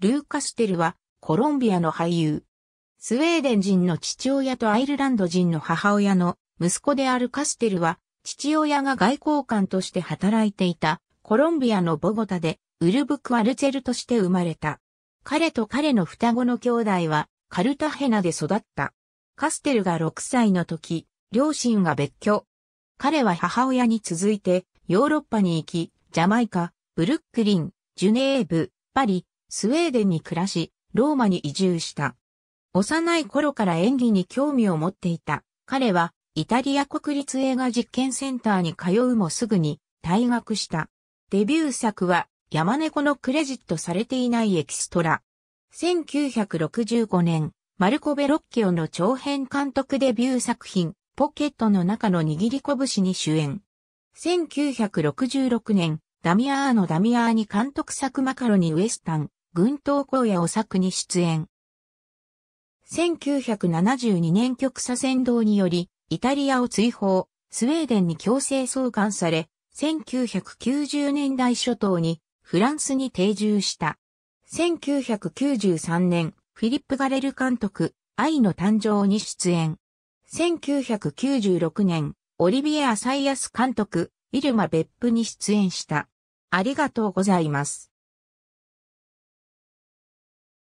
ルーカステルはコロンビアの俳優。スウェーデン人の父親とアイルランド人の母親の息子であるカステルは父親が外交官として働いていたコロンビアのボゴタでウルブク・アルツェルとして生まれた。彼と彼の双子の兄弟はカルタヘナで育った。カステルが6歳の時、両親が別居。彼は母親に続いてヨーロッパに行き、ジャマイカ、ブルックリン、ジュネーブ、パリ、スウェーデンに暮らし、ローマに移住した。幼い頃から演技に興味を持っていた。彼は、イタリア国立映画実験センターに通うもすぐに退学した。デビュー作は、山猫のクレジットされていないエキストラ。1965年、マルコ・ベロッキオの長編監督デビュー作品、ポケットの中の握り拳に主演。1966年、ダミアーのダミアーに監督作マカロニウエスタン、群島荒野を作に出演。1972年極左戦動により、イタリアを追放、スウェーデンに強制送還され、1990年代初頭にフランスに定住した。1993年、フィリップ・ガレル監督、愛の誕生に出演。1996年、オリビエ・アサイアス監督、イルマ・別府に出演した。ありがとうございます。